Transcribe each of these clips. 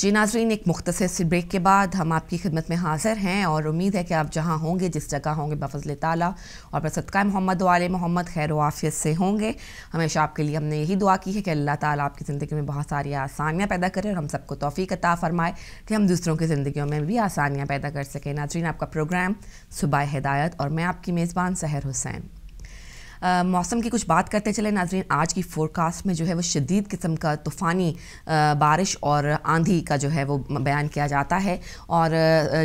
जी नाजरीन एक मुख्तर से ब्रेक के बाद हम आपकी खिदमत में हाजिर हैं और उम्मीद है कि आप जहाँ होंगे जिस जगह होंगे बफजल ताली और बसदका मोहम्मद वाल मोहम्मद खैर वाफियत से होंगे हमेशा आपके लिए हमने यही दुआ की है कि अल्लाह ताला आपकी ज़िंदगी में बहुत सारी आसानियाँ पैदा करें और हम सबको तोफ़ी ता फ़रमाए कि हम दूसरों की ज़िंदगी में भी आसानियाँ पैदा कर सकें नाजरीन आपका प्रोग्राम सुबह हिदायत और मैं आपकी मेज़बान सहर हुसैन मौसम की कुछ बात करते चले नाजरीन आज की फोरकास्ट में जो है वो शदीद किस्म का तूफ़ानी बारिश और आंधी का जो है वो बयान किया जाता है और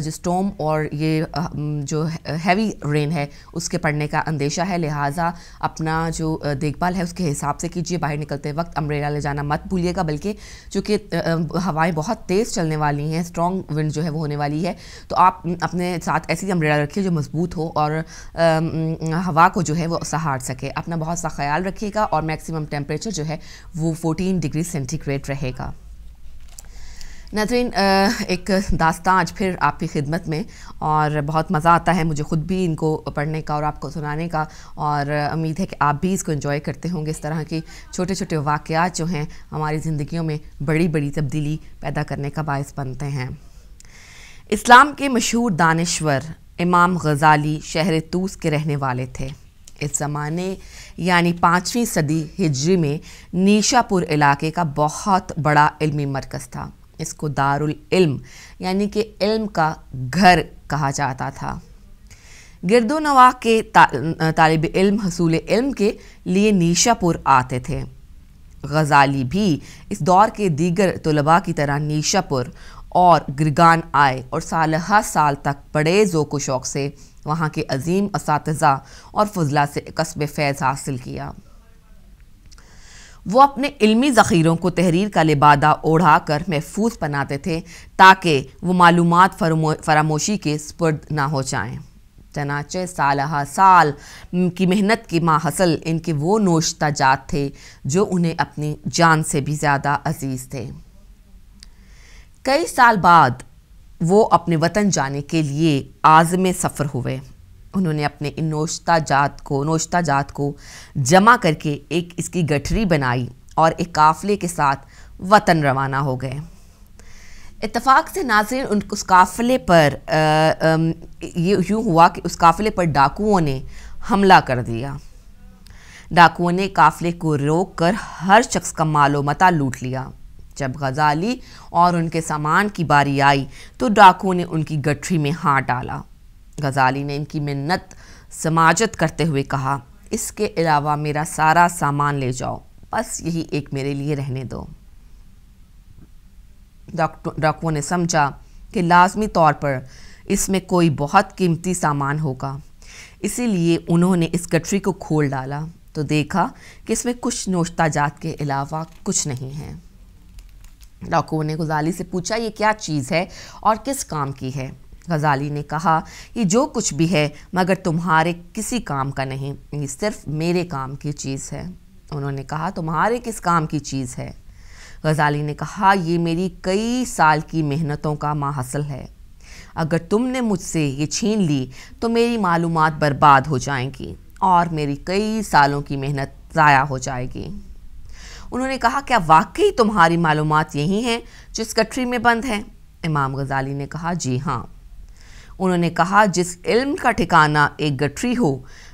जो स्टोम और ये जो हैवी रेन है उसके पड़ने का अंदेशा है लिहाजा अपना जो देखभाल है उसके हिसाब से कीजिए बाहर निकलते वक्त अम्ब्रेला ले जाना मत भूलिएगा बल्कि चूँकि हवाएँ बहुत तेज़ चलने वाली हैं स्ट्रॉन्ग विंड जो है वो होने वाली है तो आप अपने साथ ऐसी अम्ब्रेला रखिए जो मज़बूत हो और हवा को जो है वो सहार सके अपना बहुत सा ख्याल रखिएगा और मैक्सिमम टेम्परेचर जो है वो 14 डिग्री सेंटीग्रेड रहेगा नजरीन एक दास्तान आज फिर आपकी खिदमत में और बहुत मज़ा आता है मुझे ख़ुद भी इनको पढ़ने का और आपको सुनाने का और उम्मीद है कि आप भी इसको इंजॉय करते होंगे इस तरह की छोटे छोटे वाक़ात जो हैं हमारी ज़िंदगियों में बड़ी बड़ी तब्दीली पैदा करने का बायस बनते हैं इस्लाम के मशहूर दानश्वर इमाम गज़ाली शहर तूस के रहने वाले थे इस ज़माने यानी पाँचवीं सदी हिजरी में नीशापुर इलाके का बहुत बड़ा इल्मी मरकज़ था इसको दारुल इल्म यानी कि इल्म का घर कहा जाता था गिरदो नवा के तालब इल्म हसूल इल्म के लिए नीशापुर आते थे गजाली भी इस दौर के दीगर तलबा की तरह नीशापुर और गिरगान आए और साल हर साल तक बड़े जोको शौक़ से वहाँ के अजीम इस और फजला से कस्ब फैज़ हासिल किया वो अपने इल्मी ज़ख़ीरों को तहरीर का लिबादा ओढ़ा कर महफूज बनाते थे ताकि वो मालूम फरामोशी के स्पर्द ना हो जाएँ चनाचे साल साल की मेहनत की माहसल इनके वो जात थे जो उन्हें अपनी जान से भी ज़्यादा अजीज़ थे कई साल बाद वो अपने वतन जाने के लिए आज़म सफ़र हुए उन्होंने अपने इन नोश्ता जात को नोश्ता जात को जमा करके एक इसकी गठरी बनाई और एक काफ़िले के साथ वतन रवाना हो गए इतफ़ाक़ से नाजिर उन उस काफ़िले पर आ, आ, ये यूँ हुआ कि उस काफ़िले पर डाकुओं ने हमला कर दिया डाकुओं ने काफ़िले को रोक कर हर शख्स का मालो मता लूट लिया जब गजाली और उनके सामान की बारी आई तो डाकुओं ने उनकी गठरी में हाथ डाला गजाली ने इनकी मिन्नत समाजत करते हुए कहा इसके अलावा मेरा सारा सामान ले जाओ बस यही एक मेरे लिए रहने दो डाकुओं ने समझा कि लाजमी तौर पर इसमें कोई बहुत कीमती सामान होगा इसीलिए उन्होंने इस गठरी को खोल डाला तो देखा कि इसमें कुछ नोश्ता जात के अलावा कुछ नहीं है डाकुओं ने गजाली से पूछा ये क्या चीज़ है और किस काम की है गजाली ने कहा ये जो कुछ भी है मगर तुम्हारे किसी काम का नहीं ये सिर्फ मेरे काम की चीज़ है उन्होंने कहा तुम्हारे किस काम की चीज़ है गजाली ने कहा ये मेरी कई साल की मेहनतों का माहसल है अगर तुमने मुझसे ये छीन ली तो मेरी मालूमात बर्बाद हो जाएंगी और मेरी कई सालों की मेहनत ज़ाया हो जाएगी उन्होंने कहा क्या वाकई तुम्हारी मालूम यही हैं जो इस गठरी में बंद हैं इमाम गजाली ने कहा जी हाँ उन्होंने कहा जिस इल्म का ठिकाना एक गठरी हो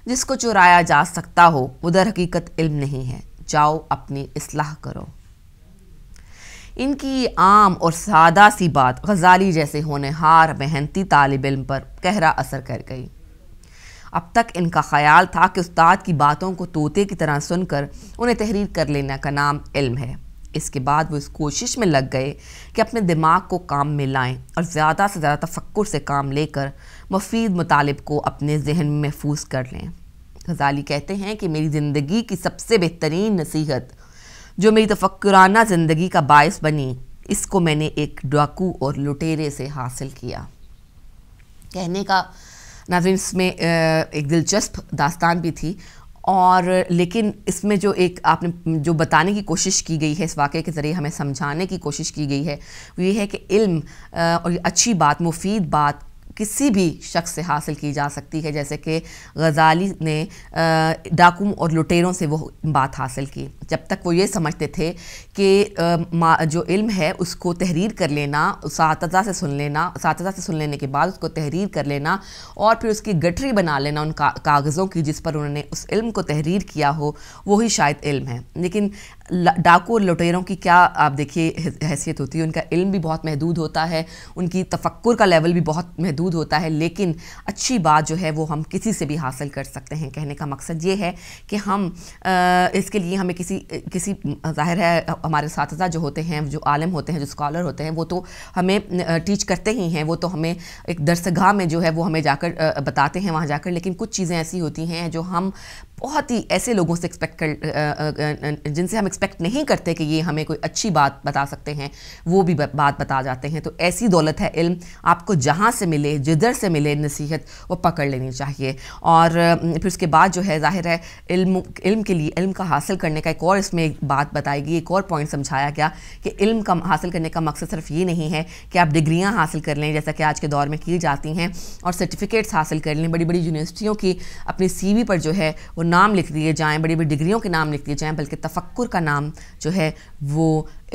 जिसको चुराया जा सकता हो उधर हकीकत इल्म नहीं है जाओ अपनी इसलाह करो इनकी आम और सादा सी बात गजाली जैसे होनहार मेहनती तालब इल्म पर गहरा असर कर गई अब तक इनका ख्याल था कि उस्ताद की बातों को तोते की तरह सुनकर उन्हें तहरीर कर लेना का नाम इल्म है इसके बाद वो इस कोशिश में लग गए कि अपने दिमाग को काम में लाएं और ज़्यादा से ज़्यादा तफक्र से काम लेकर मुफीद मुतालब को अपने जहन में महफूज कर लें गजाली कहते हैं कि मेरी ज़िंदगी की सबसे बेहतरीन नसीहत जो मेरी तफक्राना ज़िंदगी का बायस बनी इसको मैंने एक डाकू और लुटेरे से हासिल किया कहने का नाजरीन इसमें एक दिलचस्प दास्तान भी थी और लेकिन इसमें जो एक आपने जो बताने की कोशिश की गई है इस वाक़े के ज़रिए हमें समझाने की कोशिश की गई है वो ये है कि इल्म और अच्छी बात मुफीद बात किसी भी शख्स से हासिल की जा सकती है जैसे कि गजाली ने डाकू और लुटेरों से वो बात हासिल की जब तक वो ये समझते थे कि जो इल्म है उसको तहरीर कर लेना सातजा से सुन लेना सातजा से सुन लेने के बाद उसको तहरीर कर लेना और फिर उसकी गठरी बना लेना उन का, कागज़ों की जिस पर उन्होंने उस इल्म को तहरीर किया हो वही शायद इल्म है लेकिन डाकू और लुटेरों की क्या आप देखिए हैसियत होती है उनका इल्म भी बहुत महदूद होता है उनकी तफक् का लेवल भी बहुत महदूद मौजूद होता है लेकिन अच्छी बात जो है वो हम किसी से भी हासिल कर सकते हैं कहने का मकसद ये है कि हम इसके लिए हमें किसी किसी जाहिर है हमारे साथ जो होते हैं जो आलम होते हैं जो स्कॉलर होते हैं वो तो हमें टीच करते ही हैं वो तो हमें एक दरसगाह में जो है वो हमें जाकर बताते हैं वहाँ जाकर लेकिन कुछ चीज़ें ऐसी होती हैं जो हम बहुत ही ऐसे लोगों से एक्सपेक्ट कर जिनसे हम एक्सपेक्ट नहीं करते कि ये हमें कोई अच्छी बात बता सकते हैं वो भी बात बता जाते हैं तो ऐसी दौलत है इल्म आपको जहाँ से मिले जिधर से मिले नसीहत वो पकड़ लेनी चाहिए और फिर उसके बाद जो है ज़ाहिर है इल्म इल्म के लिए इल्म का हासिल करने का एक और इसमें एक बात बताई गई एक और पॉइंट समझाया गया कि इल्म का हासिल करने का मकसद सिर्फ ये नहीं है कि आप डिग्रियाँ हासिल कर लें जैसा कि आज के दौर में की जाती हैं और सर्टिफिकेट्स हासिल कर लें बड़ी बड़ी यूनिवर्सिटियों की अपनी सी पर जो है वो नाम लिख दिए जाएं बड़ी बड़ी डिग्रियों के नाम लिख दिए जाएं बल्कि तफक्र का नाम जो है वो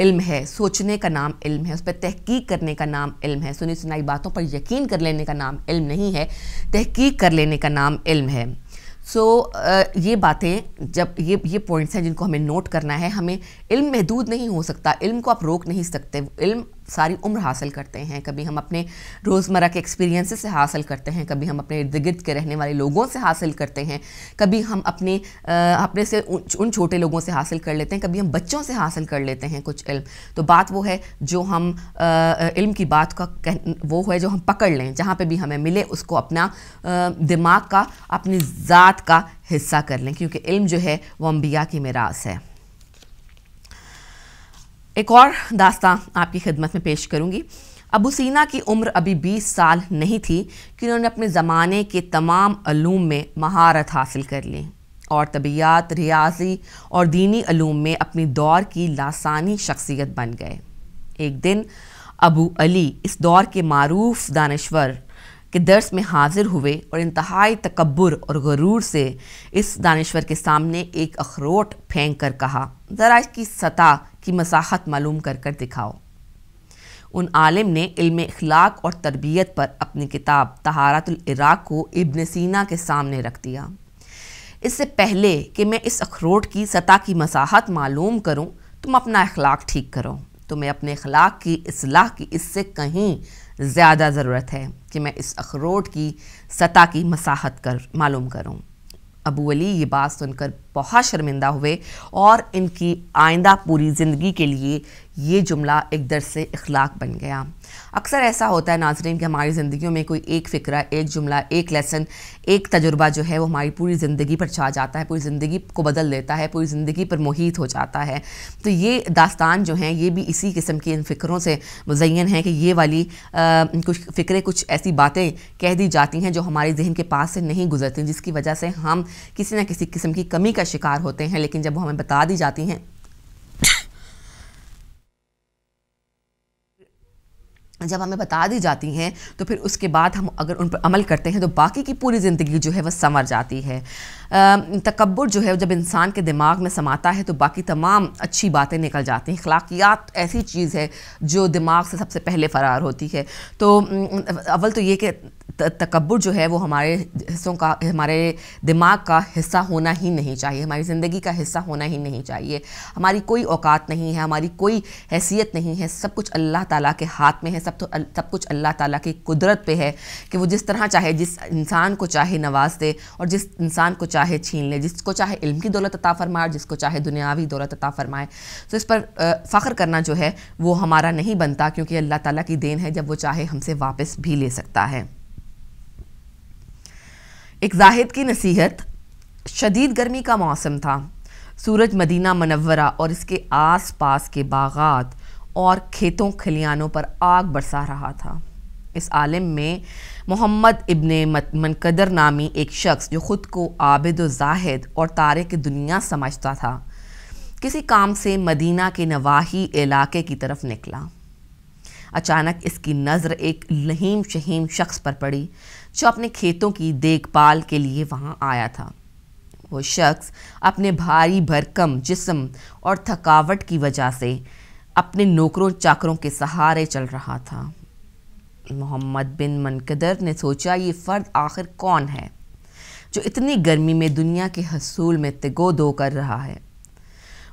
इल्म है सोचने का नाम इल्म है उस पर तहकीक करने का नाम इल्म है सुनी सुनाई बातों पर यकीन कर लेने का नाम इल्म नहीं है तहकीक कर लेने का नाम इल्म है सो so, ये बातें जब ये ये पॉइंट्स हैं जिनको हमें नोट करना है हमें इल्म महदूद नहीं हो सकता इल्म को आप रोक नहीं सकते इल्म सारी उम्र हासिल करते हैं कभी हम अपने रोज़मर्रा के एक्सपीरियंसेस से हासिल करते हैं कभी हम अपने इर्द गिर्द के रहने वाले लोगों से हासिल करते हैं कभी हम अपने अपने से उन छोटे लोगों से हासिल कर लेते हैं कभी हम बच्चों से हासिल कर लेते हैं कुछ इल्म तो बात वो है जो हम इल्म की बात का कह वो है जो हम पकड़ लें जहाँ पर भी हमें मिले उसको अपना दिमाग का अपनी ज़ात का हिस्सा कर लें क्योंकि इल्म जो है वो अम्बिया की मिरास है एक और दास्तां आपकी खिदमत में पेश करूंगी अबू सीना की उम्र अभी 20 साल नहीं थी कि उन्होंने अपने ज़माने के तमाम अलूम में महारत हासिल कर ली और तबीयात रियाजी और दीनी अलूम में अपनी दौर की लासानी शख्सियत बन गए एक दिन अबू अली इस दौर के मरूफ दानश्वर के दर्स में हाजिर हुए और इंतहाई तकबर और गरूर से इस दानश्वर के सामने एक अखरोट फेंक कर कहा ज़रा इसकी सतह की मसाहत मालूम कर कर दिखाओ उन आलिम ने इल्म अखलाक और तरबियत पर अपनी किताब इराक को इब्न सीना के सामने रख दिया इससे पहले कि मैं इस अखरोट की सतह की मसाहत मालूम करूं तुम अपना अखलाक ठीक करो तुम्हें अपने अखलाक की असलाह की इससे कहीं ज़्यादा ज़रूरत है कि मैं इस अखरोट की सतह की मसाहत कर मालूम करूँ अबू अली ये बात सुनकर बहुत शर्मिंदा हुए और इनकी आइंदा पूरी ज़िंदगी के लिए ये जुमला एक दर से इखलाक बन गया अक्सर ऐसा होता है नाजरीन कि हमारी ज़िंदगी में कोई एक फ़िक्र एक जुमला एक लेसन एक तजुर्बा जो है वो हमारी पूरी ज़िंदगी पर छा जाता है पूरी ज़िंदगी को बदल देता है पूरी ज़िंदगी पर मुहित हो जाता है तो ये दास्तान जो हैं ये भी इसी किस्म की इन फ़िक्रों से मुजैन है कि ये वाली आ, कुछ फ़िक्रे कुछ ऐसी बातें कह दी जाती हैं जो हमारे जहन के पास से नहीं गुजरती जिसकी वजह से हम किसी न किसी किस्म की कमी का का शिकार होते हैं लेकिन जब वो हमें बता दी जाती हैं जब हमें बता दी जाती हैं तो फिर उसके बाद हम अगर उन पर अमल करते हैं तो बाकी की पूरी ज़िंदगी जो है वह संवर जाती है तकबर जो है जब इंसान के दिमाग में समाता है तो बाकी तमाम अच्छी बातें निकल जाती हैं अखलाकियात ऐसी चीज़ है जो दिमाग से सबसे पहले फ़रार होती है तो अव्वल तो ये कि तकबर जो है वो हमारे हिस्सों का हमारे दिमाग का हिस्सा होना ही नहीं चाहिए हमारी ज़िंदगी का हिस्सा होना ही नहीं चाहिए हमारी कोई औकात नहीं है हमारी कोई हैसियत नहीं है सब कुछ अल्लाह ताला के हाथ में है सब सब तो सब कुछ अल्लाह ताला की कुदरत पे है कि वो जिस तरह चाहे जिस इंसान को चाहे नवाज दे और जिस इंसान को चाहे छीन ले जिसको चाहे इल्म की दौलत अता फरमाए जिसको चाहे दुनियावी दौलत अता फरमाए तो इस पर फ़ख्र करना जो है वो हमारा नहीं बनता क्योंकि अल्लाह ताला की देन है जब वो चाहे हमसे वापस भी ले सकता है एक जाहिद की नसीहत शदीद गर्मी का मौसम था सूरज मदीना मनवरा और इसके आस पास के बागात और खेतों खलियानों पर आग बरसा रहा था इस आलम में मोहम्मद इबन मनकदर नामी एक शख्स जो ख़ुद को आबद जाहिद और तारे की दुनिया समझता था किसी काम से मदीना के नवाही इलाके की तरफ निकला अचानक इसकी नज़र एक लहीम शहीम शख्स पर पड़ी जो अपने खेतों की देखभाल के लिए वहाँ आया था वो शख्स अपने भारी भरकम जिस्म और थकावट की वजह से अपने नौकरों चाकरों के सहारे चल रहा था मोहम्मद बिन मनकदर ने सोचा ये फ़र्द आखिर कौन है जो इतनी गर्मी में दुनिया के हसूल में तिगो दो कर रहा है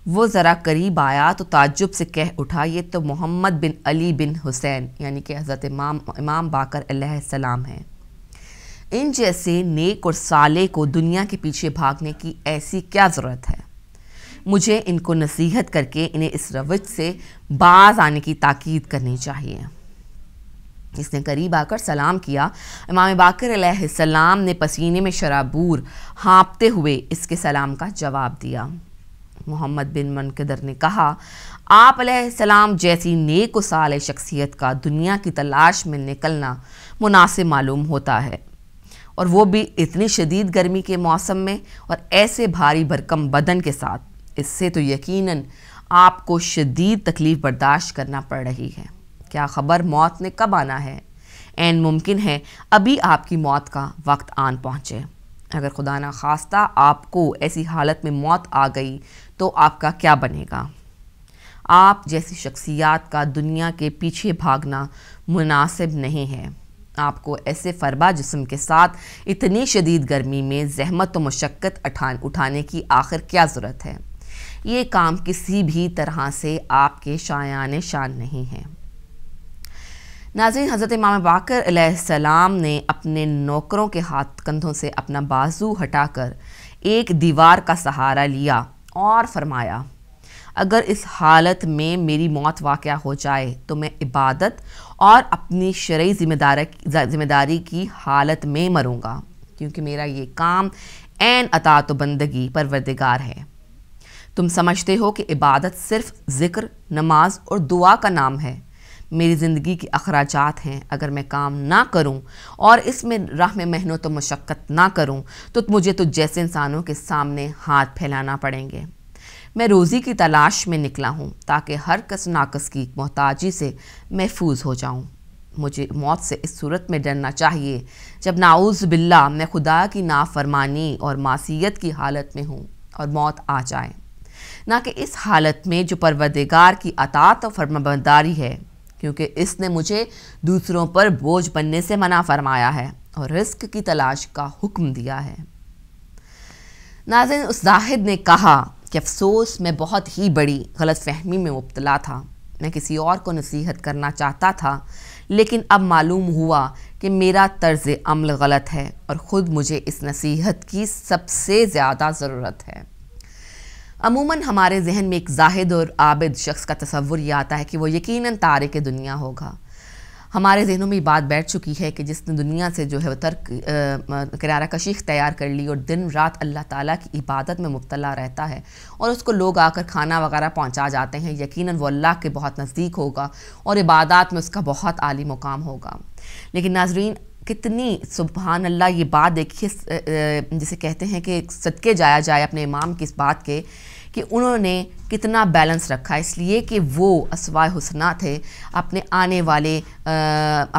वो ज़रा करीब आया तो ताज्जुब से कह उठा ये तो मोहम्मद बिन अली बिन हुसैन यानी कि हज़रत इमाम इमाम बाकर सलाम हैं इन जैसे नेक और साले को दुनिया के पीछे भागने की ऐसी क्या ज़रूरत है मुझे इनको नसीहत करके इन्हें इस रवज से बाज आने की ताकीद करनी चाहिए इसने करीब आकर सलाम किया इमाम बाकर सलाम ने पसीने में शराबूर हाँपते हुए इसके सलाम का जवाब दिया मोहम्मद बिन मनकदर ने कहा आप सलाम जैसी नेक साल शख्सियत का दुनिया की तलाश में निकलना मुनासिब मालूम होता है और वो भी इतनी शदीद गर्मी के मौसम में और ऐसे भारी भरकम बदन के साथ इससे तो यकीनन आपको शदीद तकलीफ़ बर्दाश्त करना पड़ रही है क्या खबर मौत ने कब आना है एन मुमकिन है अभी आपकी मौत का वक्त आन पहुँचे अगर खुदा ना खास्ता आपको ऐसी हालत में मौत आ गई तो आपका क्या बनेगा आप जैसी शख्सियात का दुनिया के पीछे भागना मुनासिब नहीं है आपको ऐसे फरबा जिसम के साथ इतनी शदीद गर्मी में जहमत व मशक्क़त उठाने की आखिर क्या ज़रूरत है ये काम किसी भी तरह से आपके शायान शान नहीं है नाजिन हज़रत इमाम बाकर सलाम ने अपने नौकरों के हाथ कंधों से अपना बाजू हटाकर एक दीवार का सहारा लिया और फरमाया अगर इस हालत में मेरी मौत वाक़ हो जाए तो मैं इबादत और अपनी शर्य जिम्मेदार जिम्मेदारी की हालत में मरूँगा क्योंकि मेरा ये काम एन अतातबंदगी तो परवरदिगार है तुम समझते हो कि इबादत सिर्फ ज़िक्र नमाज और दुआ का नाम है मेरी ज़िंदगी के अखराजात हैं अगर मैं काम ना करूं और इसमें राह में मेहनत तो मशक्क़त ना करूं तो मुझे तो जैसे इंसानों के सामने हाथ फैलाना पड़ेंगे मैं रोज़ी की तलाश में निकला हूं ताकि हर कस नाकस की मोहताजी से महफूज हो जाऊं मुझे मौत से इस सूरत में डरना चाहिए जब नाउज़ बिल्ला मैं खुदा की नाफरमानी और मासीत की हालत में हूँ और मौत आ जाए ना कि इस हालत में जो परवरदिगार की अतात और फर्माबरदारी है क्योंकि इसने मुझे दूसरों पर बोझ बनने से मना फरमाया है और रिस्क की तलाश का हुक्म दिया है नाजिन उस जाहिद ने कहा कि अफसोस मैं बहुत ही बड़ी गलत फहमी में मुबतला था मैं किसी और को नसीहत करना चाहता था लेकिन अब मालूम हुआ कि मेरा तर्ज अमल गलत है और ख़ुद मुझे इस नसीहत की सबसे ज़्यादा ज़रूरत है अमूमन हमारे जहन में एक जाहिद और आबिद शख्स का तस्वुर यह आता है कि वो यकीन तारे के दुनिया होगा हमारे जहनों में बात बैठ चुकी है कि जिसने दुनिया से जो है वह तर्क करारा कशीख तैयार कर ली और दिन रात अल्लाह ताला की इबादत में मुबतला रहता है और उसको लोग आकर खाना वगैरह पहुंचा जाते हैं यकीनन वो अल्लाह के बहुत नज़दीक होगा और इबादत में उसका बहुत आली मुकाम होगा लेकिन नाजरीन कितनी सुबहान अल्लाह ये बात देखिए जिसे कहते हैं कि सदके जाया जाए अपने इमाम की इस बात के कि उन्होंने कितना बैलेंस रखा इसलिए कि वो असवा हुसना थे अपने आने वाले आ,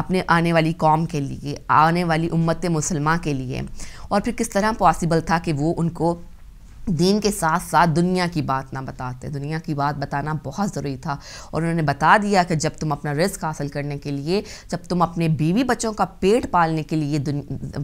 अपने आने वाली कौम के लिए आने वाली उम्मत मुसलमा के लिए और फिर किस तरह पॉसिबल था कि वो उनको दीन के साथ साथ दुनिया की बात ना बताते दुनिया की बात बताना बहुत ज़रूरी था और उन्होंने बता दिया कि जब तुम अपना रिस्क हासिल करने के लिए जब तुम अपने बीवी बच्चों का पेट पालने के लिए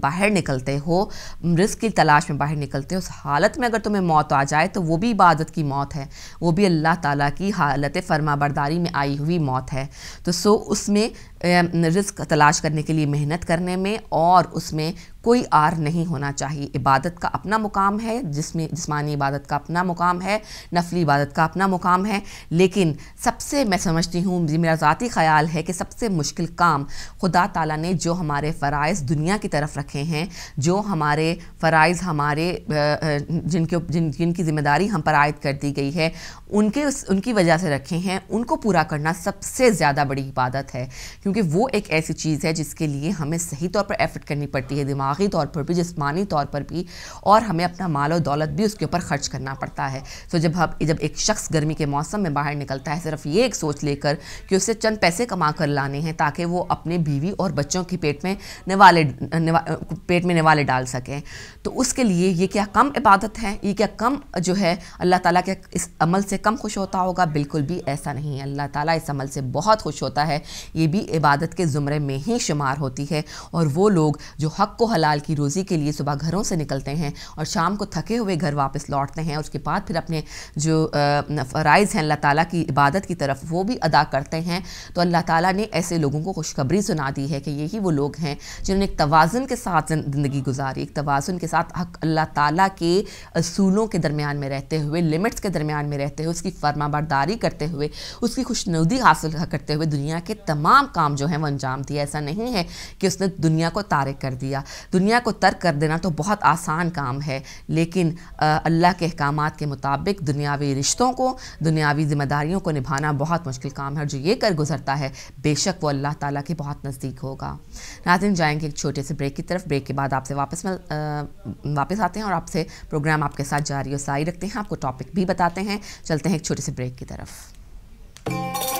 बाहर निकलते हो रिस्क की तलाश में बाहर निकलते हो उस हालत में अगर तुम्हें मौत आ जाए तो वो भी इबादत की मौत है वो भी अल्लाह ताली की हालत फरमाबरदारी में आई हुई मौत है तो सो उसमें रिस्क तलाश करने के लिए मेहनत करने में और उसमें कोई आर नहीं होना चाहिए इबादत का अपना मुकाम है जिसमें जिसमानी इबादत का अपना मुकाम है नफली इबादत का अपना मुकाम है लेकिन सबसे मैं समझती हूँ मेरा ज़ाती ख्याल है कि सबसे मुश्किल काम खुदा ताला ने जो हमारे फ़रज़ दुनिया की तरफ रखे हैं जो हमारे फ़रज़ हमारे जिनके जिन जिनकी ज़िम्मेदारी हम पर आयद कर दी गई है उनके उनकी वजह से रखे हैं उनको पूरा करना सबसे ज़्यादा बड़ी इबादत है क्योंकि वो एक ऐसी चीज़ है जिसके लिए हमें सही तौर पर एफर्ट करनी पड़ती है दिमागी तौर पर भी जिसमानी तौर पर भी और हमें अपना माल और दौलत भी उसके ऊपर खर्च करना पड़ता है सो जब हम जब एक शख्स गर्मी के मौसम में बाहर निकलता है सिर्फ ये एक सोच लेकर कि उससे चंद पैसे कमा कर लाने हैं ताकि वो अपने बीवी और बच्चों के पेट में निवाले निवा, पेट में निवाले डाल सकें तो उसके लिए ये क्या कम इबादत है ये क्या कम जो है अल्लाह ताला के इस अमल से कम खुश होता होगा बिल्कुल भी ऐसा नहीं है अल्लाह ताला इस अमल से बहुत खुश होता है ये भी इबादत के ज़ुमरे में ही शुमार होती है और वो लोग जो हक को हलाल की रोज़ी के लिए सुबह घरों से निकलते हैं और शाम को थके हुए घर वापस लौटते हैं उसके बाद फिर अपने जो फ़राइज़ हैं अल्लाह ताली की इबादत की तरफ वो भी अदा करते हैं तो अल्लाह ताली ने ऐसे लोगों को खुशखबरी सुना दी है कि यही वो लोग हैं जिन्होंने एक तोजन के साथ ज़िंदगी गुजारी एक तोज़ुन के साथ हक अल्लाह ताली के असूलों के दरमियान में रहते हुए लिमिट्स के दरमियान में रहते हुए उसकी फर्माबरदारी करते हुए उसकी खुशनुदी हासिल करते हुए दुनिया के तमाम काम काम जो है वो अंजाम दिया ऐसा नहीं है कि उसने दुनिया को तारक कर दिया दुनिया को तर्क कर देना तो बहुत आसान काम है लेकिन अल्लाह के अहकाम के मुताबिक दुनियावी रिश्तों को दुनियावी ज़िम्मेदारियों को निभाना बहुत मुश्किल काम है और जो ये कर गुजरता है बेशक वो अल्लाह ताला के बहुत नज़दीक होगा नाजिन जाएंगे एक छोटे से ब्रेक की तरफ ब्रेक के बाद आपसे वापस मिल वापस आते हैं और आपसे प्रोग्राम आपके साथ जारी और सारी रखते हैं आपको टॉपिक भी बताते हैं चलते हैं एक छोटे से ब्रेक की तरफ